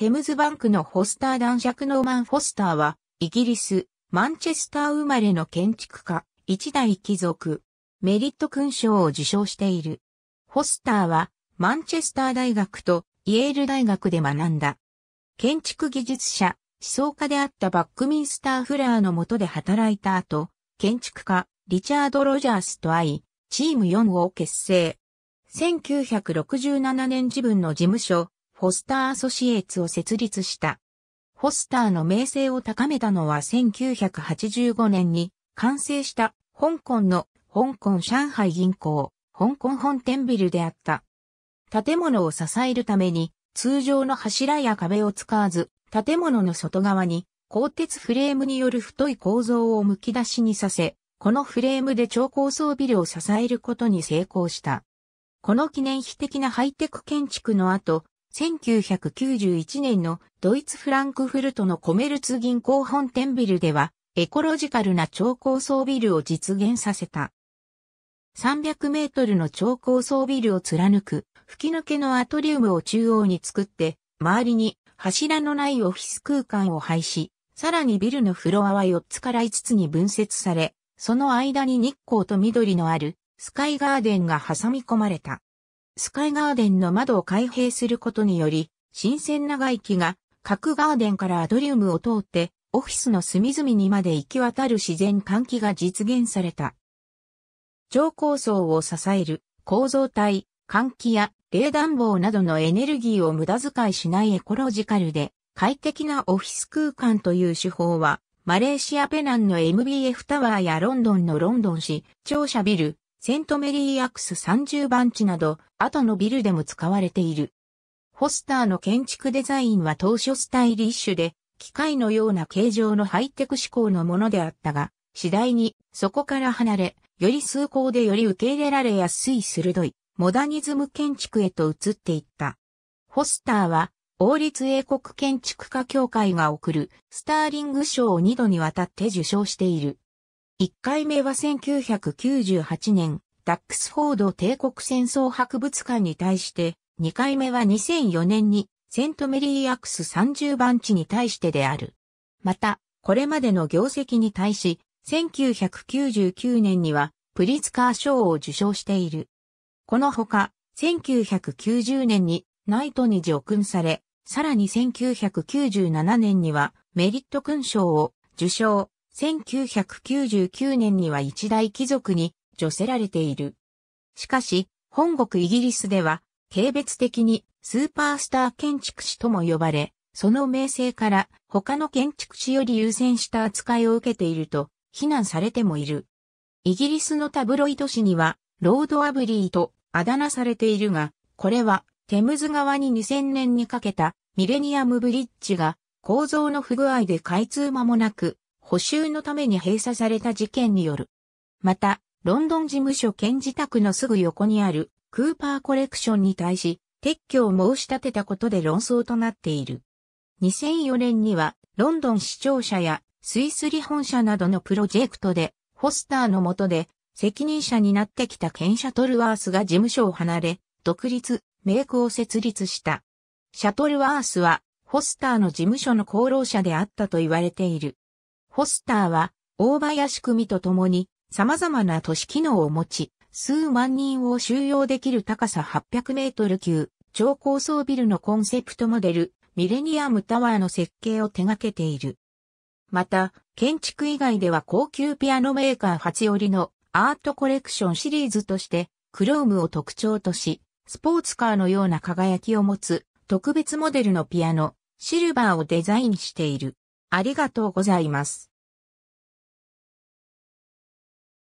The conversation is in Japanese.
テムズバンクのフォスター男爵ノーマン・フォスターは、イギリス、マンチェスター生まれの建築家、一代貴族、メリット勲章を受賞している。フォスターは、マンチェスター大学とイェール大学で学んだ。建築技術者、思想家であったバックミンスター・フラーの下で働いた後、建築家、リチャード・ロジャースと会い、チーム4を結成。1967年自分の事務所、フォスター・アソシエーツを設立した。フォスターの名声を高めたのは1985年に完成した香港の香港上海銀行香港本店ビルであった。建物を支えるために通常の柱や壁を使わず建物の外側に鋼鉄フレームによる太い構造を剥き出しにさせ、このフレームで超高層ビルを支えることに成功した。この記念碑的なハイテク建築の後、1991年のドイツフランクフルトのコメルツ銀行本店ビルではエコロジカルな超高層ビルを実現させた。300メートルの超高層ビルを貫く吹き抜けのアトリウムを中央に作って周りに柱のないオフィス空間を配し、さらにビルのフロアは4つから5つに分節され、その間に日光と緑のあるスカイガーデンが挟み込まれた。スカイガーデンの窓を開閉することにより、新鮮な外気が各ガーデンからアドリウムを通ってオフィスの隅々にまで行き渡る自然換気が実現された。超高層を支える構造体、換気や冷暖房などのエネルギーを無駄遣いしないエコロジカルで快適なオフィス空間という手法は、マレーシアペナンの MBF タワーやロンドンのロンドン市庁舎ビル、セントメリーアクス30番地など、後のビルでも使われている。ホスターの建築デザインは当初スタイリッシュで、機械のような形状のハイテク志向のものであったが、次第にそこから離れ、より崇高でより受け入れられやすい鋭いモダニズム建築へと移っていった。ホスターは王立英国建築家協会が贈るスターリング賞を2度にわたって受賞している。1回目は1998年、ダックスフォード帝国戦争博物館に対して、2回目は2004年にセントメリーアクス30番地に対してである。また、これまでの業績に対し、1999年にはプリツカー賞を受賞している。このほか、1990年にナイトに叙勲され、さらに1997年にはメリット勲章を受賞。1999年には一大貴族に除せられている。しかし、本国イギリスでは、軽蔑的にスーパースター建築士とも呼ばれ、その名声から他の建築士より優先した扱いを受けていると非難されてもいる。イギリスのタブロイド紙には、ロードアブリーとあだ名されているが、これはテムズ川に2000年にかけたミレニアムブリッジが構造の不具合で開通間もなく補修のために閉鎖された事件による。また、ロンドン事務所兼自宅のすぐ横にあるクーパーコレクションに対し、撤去を申し立てたことで論争となっている。2004年には、ロンドン市庁舎やスイスリ本社などのプロジェクトで、ホスターの下で責任者になってきた県シャトルワースが事務所を離れ、独立、メイクを設立した。シャトルワースは、ホスターの事務所の功労者であったと言われている。ホスターは、大林組と共に、様々な都市機能を持ち、数万人を収容できる高さ800メートル級、超高層ビルのコンセプトモデル、ミレニアムタワーの設計を手掛けている。また、建築以外では高級ピアノメーカー初寄りのアートコレクションシリーズとして、クロームを特徴とし、スポーツカーのような輝きを持つ特別モデルのピアノ、シルバーをデザインしている。ありがとうございます。